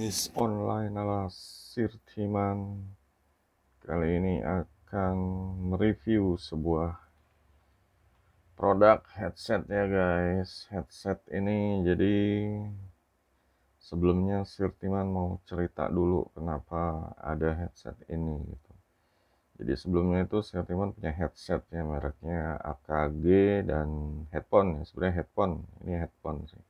bisnis online ala Sirtiman kali ini akan mereview sebuah produk headset ya guys headset ini jadi sebelumnya Sirtiman mau cerita dulu kenapa ada headset ini gitu jadi sebelumnya itu Sirtiman punya headset ya mereknya AKG dan headphone ya sebenarnya headphone ini headphone sih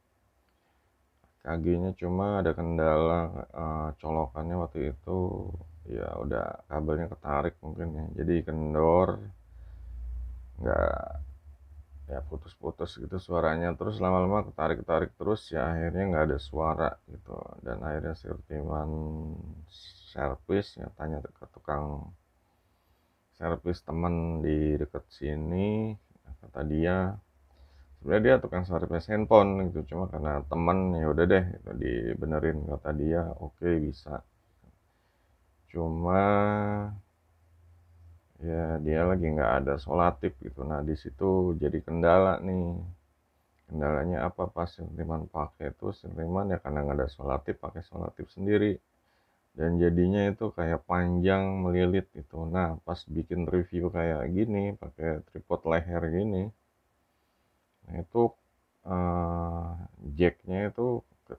kg cuma ada kendala uh, colokannya waktu itu ya udah kabelnya ketarik mungkin ya jadi kendor nggak ya putus-putus gitu suaranya terus lama-lama ketarik tarik terus ya akhirnya nggak ada suara gitu dan akhirnya sertiman servis ya tanya ke tukang servis teman di dekat sini kata dia sebenarnya dia tukang servis handphone gitu cuma karena temen ya udah deh itu dibenerin kata dia oke okay, bisa cuma ya dia lagi nggak ada solatif gitu nah di situ jadi kendala nih kendalanya apa pas sentiman pakai itu sentiman ya karena nggak ada solatif pakai solatif sendiri dan jadinya itu kayak panjang melilit gitu nah pas bikin review kayak gini pakai tripod leher gini itu uh, jacknya itu ke,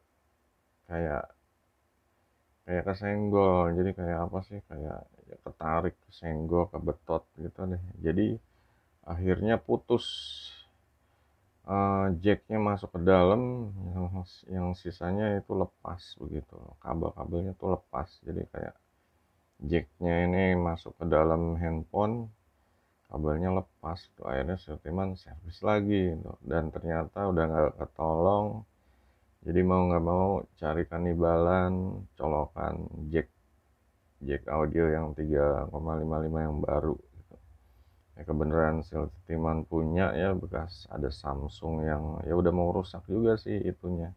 kayak kayak kesenggol jadi kayak apa sih kayak ya ketarik kesenggol kebetot gitu deh jadi akhirnya putus uh, jacknya masuk ke dalam yang, yang sisanya itu lepas begitu kabel-kabelnya tuh lepas jadi kayak jacknya ini masuk ke dalam handphone kabelnya lepas tuh akhirnya setiman servis lagi tuh. Gitu. dan ternyata udah nggak ketolong jadi mau nggak mau cari kanibalan colokan jack jack audio yang 3,55 yang baru gitu. ya kebenaran setiman punya ya bekas ada Samsung yang ya udah mau rusak juga sih itunya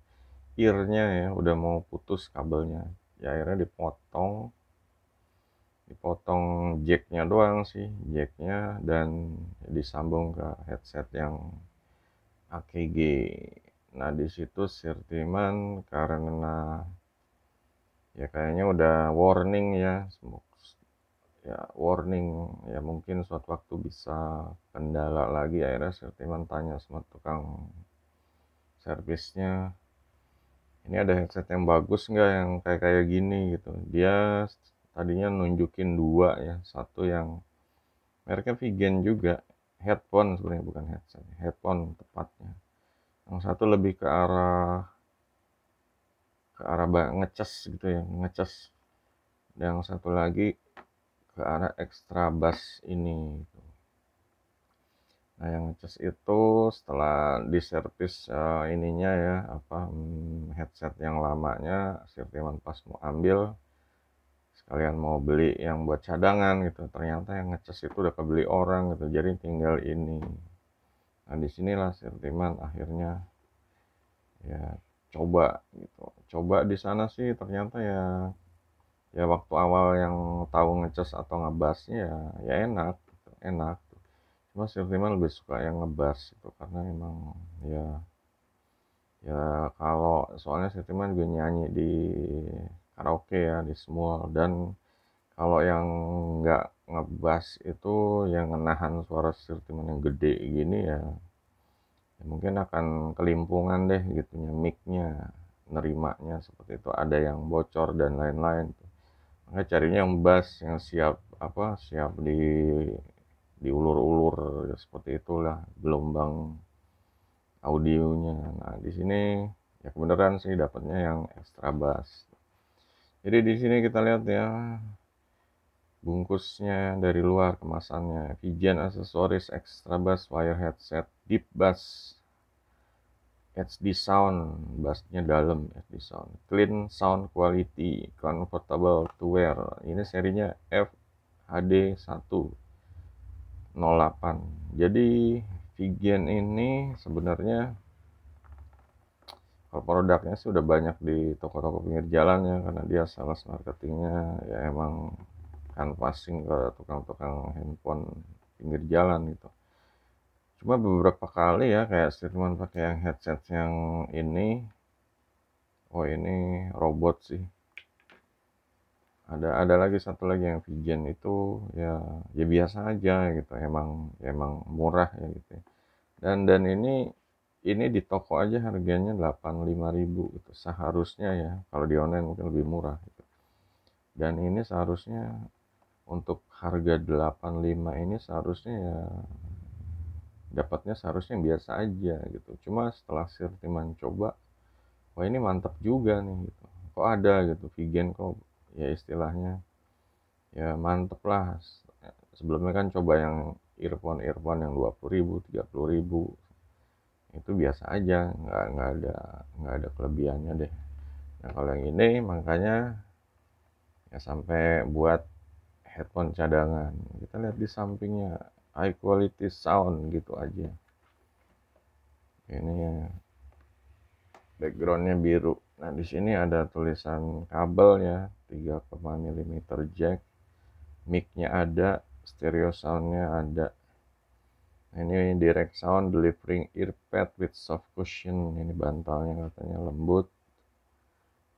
earnya ya udah mau putus kabelnya ya akhirnya dipotong dipotong jacknya doang sih jacknya dan disambung ke headset yang AKG nah disitu situ Sirtiman karena ya kayaknya udah warning ya ya warning ya mungkin suatu waktu bisa kendala lagi akhirnya Sirtiman tanya sama tukang servisnya ini ada headset yang bagus nggak yang kayak kayak gini gitu dia tadinya nunjukin dua ya satu yang mereknya vegan juga headphone sebenarnya bukan headset headphone tepatnya yang satu lebih ke arah ke arah ngeces gitu ya ngeces yang satu lagi ke arah extra bass ini gitu. nah yang ngeces itu setelah diservis uh, ininya ya apa hmm, headset yang lamanya Sir Timan pas mau ambil sekalian mau beli yang buat cadangan gitu ternyata yang ngeces itu udah kebeli orang gitu jadi tinggal ini nah disinilah Sirtiman akhirnya ya coba gitu coba di sana sih ternyata ya ya waktu awal yang tahu ngeces atau ngebasnya ya, ya enak gitu. enak cuma Sirtiman lebih suka yang ngebas itu karena emang ya ya kalau soalnya Sirtiman juga nyanyi di karaoke ya di semua dan kalau yang nggak ngebas itu yang menahan suara sirtiman yang gede gini ya, ya mungkin akan kelimpungan deh gitunya micnya nerimanya seperti itu ada yang bocor dan lain-lain makanya carinya yang bass yang siap apa siap di diulur-ulur ya seperti itulah gelombang audionya nah di sini ya kebenaran sih dapatnya yang extra bass jadi di sini kita lihat ya bungkusnya dari luar kemasannya Vigian aksesoris extra bass wire headset deep bass HD sound bassnya dalam HD sound clean sound quality comfortable to wear ini serinya FHD 108 jadi Vigen ini sebenarnya produknya sih udah banyak di toko-toko pinggir jalan ya karena dia sales marketingnya ya emang kan passing ke tukang-tukang handphone pinggir jalan gitu cuma beberapa kali ya kayak Sirman pakai yang headset yang ini oh ini robot sih ada ada lagi satu lagi yang Vigen itu ya ya biasa aja gitu emang emang murah ya gitu ya. dan dan ini ini di toko aja harganya 85.000 itu seharusnya ya kalau di online mungkin lebih murah gitu. dan ini seharusnya untuk harga 85 ini seharusnya ya dapatnya seharusnya yang biasa aja gitu cuma setelah Sirtiman coba wah ini mantap juga nih gitu kok ada gitu vegan kok ya istilahnya ya mantep lah sebelumnya kan coba yang earphone earphone yang 20 ribu 30 ribu itu biasa aja nggak nggak ada nggak ada kelebihannya deh nah kalau yang ini makanya ya sampai buat headphone cadangan kita lihat di sampingnya high quality sound gitu aja ini backgroundnya biru nah di sini ada tulisan kabel ya 3,5 mm jack micnya ada stereo soundnya ada ini direct sound delivering earpad with soft cushion ini bantalnya katanya lembut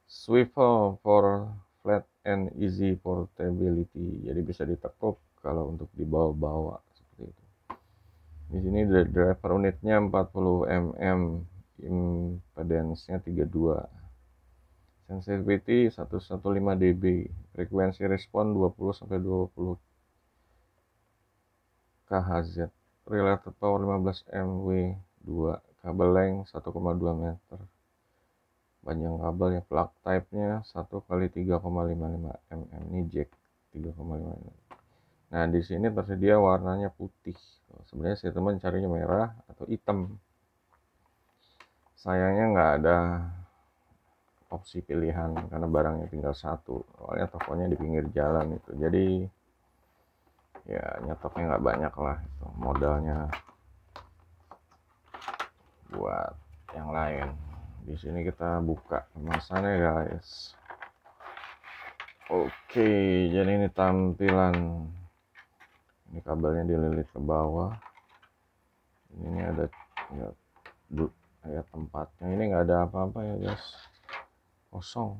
swivel for flat and easy portability jadi bisa ditekuk kalau untuk dibawa-bawa seperti itu di sini driver unitnya 40 mm impedansnya 32 sensitivity 115 dB frekuensi respon 20 sampai 20 kHz related power 15 MW 2 kabel length 1,2 meter panjang kabelnya plug type nya 1 kali 3,55 mm ini jack 3,5 nah di sini tersedia warnanya putih sebenarnya saya teman carinya merah atau hitam sayangnya nggak ada opsi pilihan karena barangnya tinggal satu soalnya tokonya di pinggir jalan itu jadi ya nyetoknya nggak banyak lah itu modalnya buat yang lain di sini kita buka kemasannya guys oke jadi ini tampilan ini kabelnya dililit ke bawah ini ada ya, bu, ya tempatnya ini nggak ada apa-apa ya guys kosong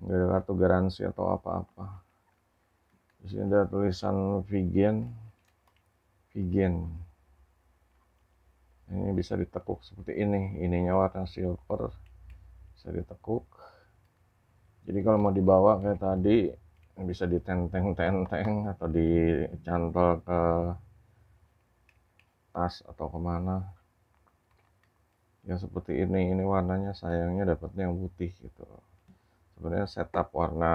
nggak ada kartu garansi atau apa-apa di sini ada tulisan vegan vegan ini bisa ditekuk seperti ini ininya warna silver bisa ditekuk jadi kalau mau dibawa kayak tadi bisa ditenteng-tenteng atau dicantol ke tas atau kemana ya seperti ini ini warnanya sayangnya dapatnya yang putih gitu sebenarnya setup warna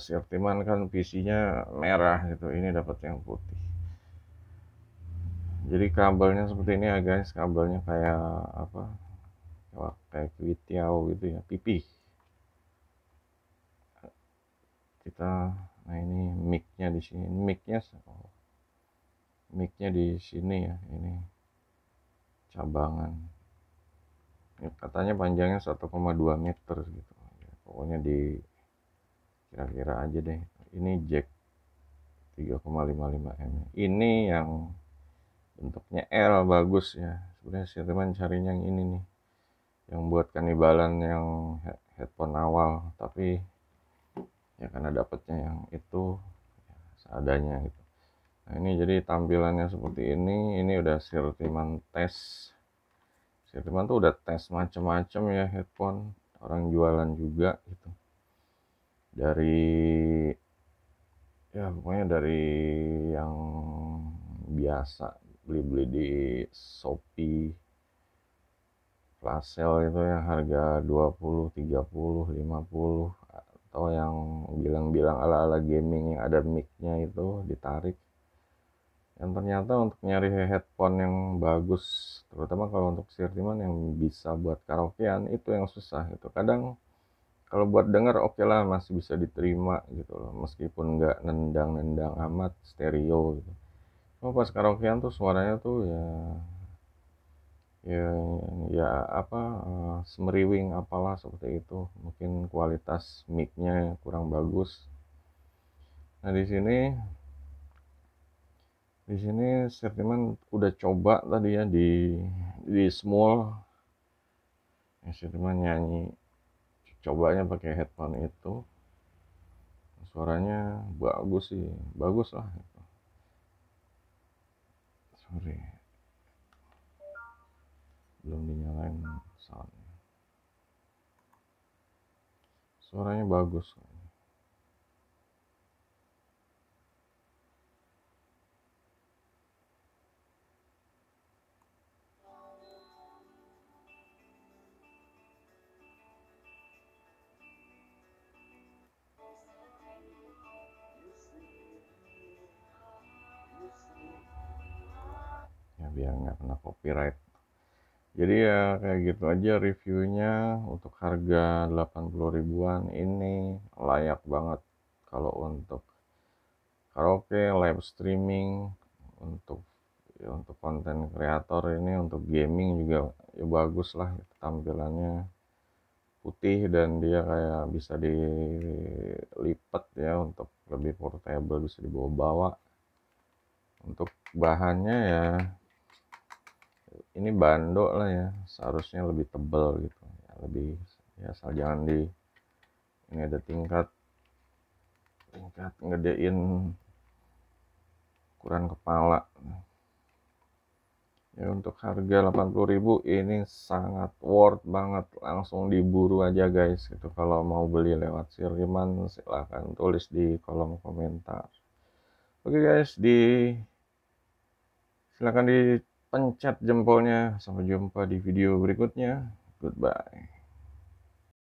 sirtiman kan visinya merah gitu ini dapat yang putih jadi kabelnya seperti ini ya guys kabelnya kayak apa kayak kwitiau gitu ya pipih. kita nah ini micnya nya di sini oh, mic-nya di sini ya ini cabangan katanya panjangnya 1,2 meter gitu pokoknya di kira-kira aja deh ini jack 3,55 m ini yang bentuknya L bagus ya sebenarnya si teman carinya yang ini nih yang buat kanibalan yang headphone awal tapi ya karena dapetnya yang itu ya seadanya gitu nah ini jadi tampilannya seperti ini ini udah sirtiman tes sirtiman tuh udah tes macem-macem ya headphone orang jualan juga gitu dari ya pokoknya dari yang biasa beli-beli di Shopee flash sale itu ya harga 20, 30, 50 atau yang bilang-bilang ala-ala gaming yang ada mic-nya itu ditarik yang ternyata untuk nyari headphone yang bagus terutama kalau untuk sirtiman yang bisa buat karaokean itu yang susah itu kadang kalau buat denger oke okay lah masih bisa diterima gitu loh meskipun nggak nendang-nendang amat stereo gitu cuma pas karaokean tuh suaranya tuh ya ya ya apa uh, semeriwing apalah seperti itu mungkin kualitas micnya kurang bagus nah di sini di sini sertiman udah coba tadi ya di di small sertiman nyanyi cobanya pakai headphone itu suaranya bagus sih bagus lah itu sorry belum dinyalain soundnya suaranya bagus biar nggak kena copyright jadi ya kayak gitu aja reviewnya untuk harga 80 ribuan ini layak banget kalau untuk karaoke live streaming untuk ya untuk konten kreator ini untuk gaming juga ya bagus lah tampilannya putih dan dia kayak bisa dilipat ya untuk lebih portable bisa dibawa-bawa untuk bahannya ya ini bando lah ya seharusnya lebih tebal gitu ya, lebih ya asal jangan di ini ada tingkat tingkat ngedein ukuran kepala ya untuk harga 80.000 ini sangat worth banget langsung diburu aja guys gitu kalau mau beli lewat siriman silahkan tulis di kolom komentar oke guys di silahkan di pencet jempolnya sampai jumpa di video berikutnya goodbye